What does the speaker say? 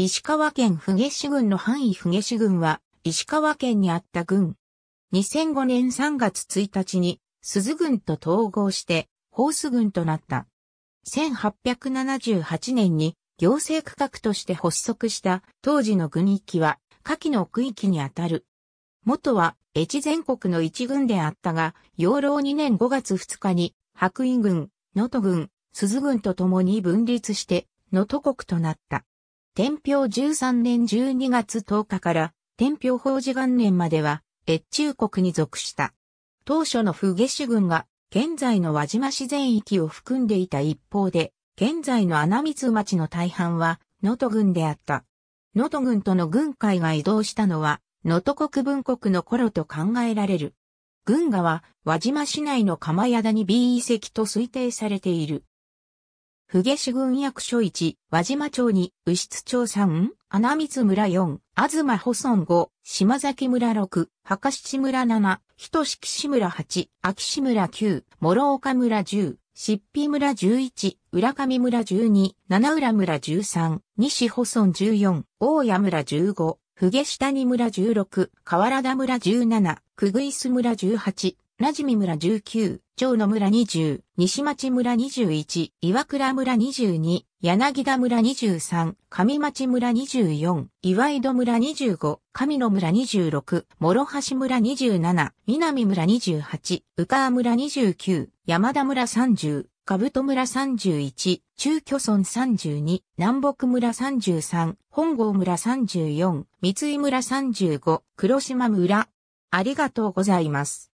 石川県府月市郡の範囲府月市郡は、石川県にあった郡。2005年3月1日に、鈴郡と統合して、ホース郡となった。1878年に、行政区画として発足した当時の郡域は、下記の区域にあたる。元は、越前国の一郡であったが、養老2年5月2日に、白衣郡、能登郡、鈴郡と共に分立して、能登国となった。天平13年12月10日から天平法事元年までは越中国に属した。当初の不下種軍が現在の輪島市全域を含んでいた一方で、現在の穴水町の大半は能登軍であった。能登軍との軍会が移動したのは能登国分国の頃と考えられる。軍画は輪島市内の釜屋谷 B 遺跡と推定されている。不下市郡役所1、輪島町に、牛津町3、穴水村4、東保村5、島崎村6、博士村7、人志村8、秋志村9、諸岡村10、しっぴ村11、浦上村12、七浦村13、西保村14、大谷村15、ふげ下に村16、河原田村17、くぐいす村18、なじみ村19、長野村20、西町村21、岩倉村22、柳田村23、上町村24、岩井戸村25、上野村26、諸橋村27、南村28、宇川村29、山田村30、兜村31、中居村32、南北村33、本郷村34、三井村35、黒島村。ありがとうございます。